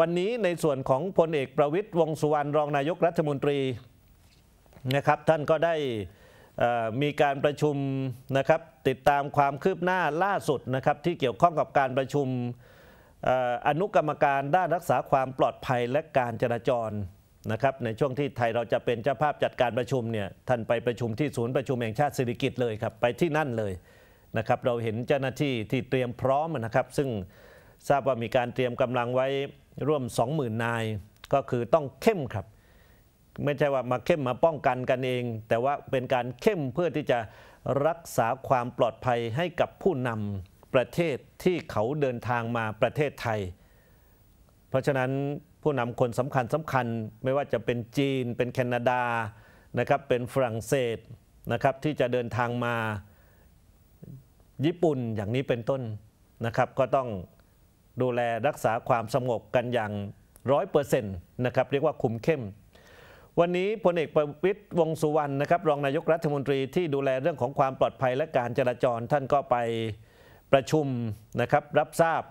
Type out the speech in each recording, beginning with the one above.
วันนี้ในส่วนของพลเอกประวิทย์วงสุวรรณรองนายกรัฐมนตรีนะครับท่านก็ได้มีการประชุมนะครับติดตามความคืบหน้าล่าสุดนะครับที่เกี่ยวข้องกับการประชุมอนุกรรมการด้านรักษาความปลอดภัยและการจราจรนะครับในช่วงที่ไทยเราจะเป็นเจ้าภาพจัดการประชุมเนี่ยท่านไปประชุมที่ศูนย์ประชุมแห่งชาติสิริกิติ์เลยครับไปที่นั่นเลยนะครับเราเห็นเจ้าหน้าที่ที่เตรียมพร้อมนะครับซึ่งทราบว่ามีการเตรียมกำลังไว้ร่วม 20,000 นาย ก็คือต้องเข้มครับ ไม่ใช่ว่ามาเข้มมาป้องกันกันเอง แต่ว่าเป็นการเข้มเพื่อที่จะรักษาความปลอดภัยให้กับผู้นำประเทศที่เขาเดินทางมาประเทศไทย เพราะฉะนั้นผู้นำคนสำคัญสำคัญ ไม่ว่าจะเป็นจีน เป็นแคนาดานะครับเป็นฝรั่งเศสนะครับ ที่จะเดินทางมาญี่ปุ่นอย่างนี้เป็นต้นนะครับ ก็ต้องดูแลรักษาความสงบกันอย่างร้อยเปอร์เซ็นต์นะครับเรียกว่าคุมเข้ม วันนี้พลเอกประวิตยวงสุวรรณนะครับรองนายกรัฐมนตรี ที่ดูแลเรื่องของความปลอดภัยและการจราจร ท่านก็ไปประชุมนะครับรับทราบ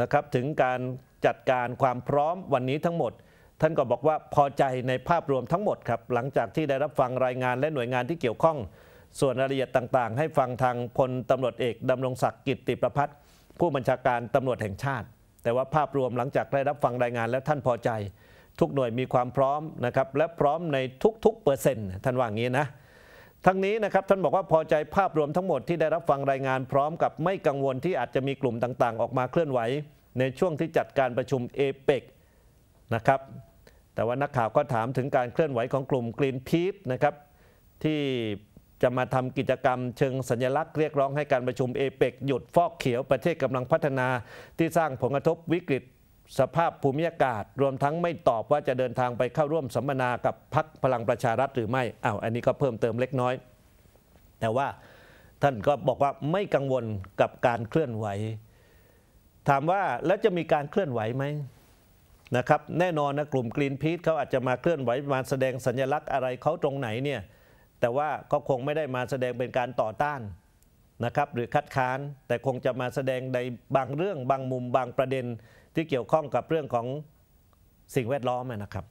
นะครับถึงการจัดการความพร้อมวันนี้ทั้งหมด ท่านก็บอกว่าพอใจในภาพรวมทั้งหมดครับหลังจากที่ได้รับฟังรายงานและหน่วยงานที่เกี่ยวข้อง ส่วนรายละเอียดต่างๆ ให้ฟังทางพลตำรวจเอกดำรงศักดิ์กิติประพัฒน์ผู้บัญชาการตำรวจแห่งชาติแต่ว่าภาพรวมหลังจากได้รับฟังรายงานแล้วท่านพอใจทุกหน่วยมีความพร้อมนะครับและพร้อมในทุก ๆเปอร์เซ็นต์ท่านว่างี้นะทั้งนี้นะครับท่านบอกว่าพอใจภาพรวมทั้งหมดที่ได้รับฟังรายงานพร้อมกับไม่กังวลที่อาจจะมีกลุ่มต่างๆ ออกมาเคลื่อนไหว ในช่วงที่จัดการประชุมเอเปกนะครับแต่ว่านักข่าวก็ถามถึงการเคลื่อนไหวของกลุ่มกรีนพีทนะครับที่จะมาทำกิจกรรมเชิงสัญลักษณ์เรียกร้องให้การประชุมเอเปกหยุดฟอกเขียว ประเทศกำลังพัฒนา ที่สร้างผลกระทบวิกฤตสภาพภูมิอากาศ รวมทั้งไม่ตอบว่าจะเดินทางไปเข้าร่วมสัมมนากับพรรคพลังประชารัฐหรือไม่อา้าวอันนี้ก็เพิ่มเติมเล็กน้อย แต่ว่าท่านก็บอกว่าไม่กังวลกับการเคลื่อนไหว ถามว่าแล้วจะมีการเคลื่อนไหวไหมนะครับแน่นอนนะกลุ่มกรีนพีทเขาอาจจะมาเคลื่อนไหวมาแสดงสัญลักษณ์อะไรเขาตรงไหนเนี่ยแต่ว่าก็คงไม่ได้มาแสดงเป็นการต่อต้านนะครับหรือคัดค้านแต่คงจะมาแสดงในบางเรื่องบางมุมบางประเด็นที่เกี่ยวข้องกับเรื่องของสิ่งแวดล้อมนะครับ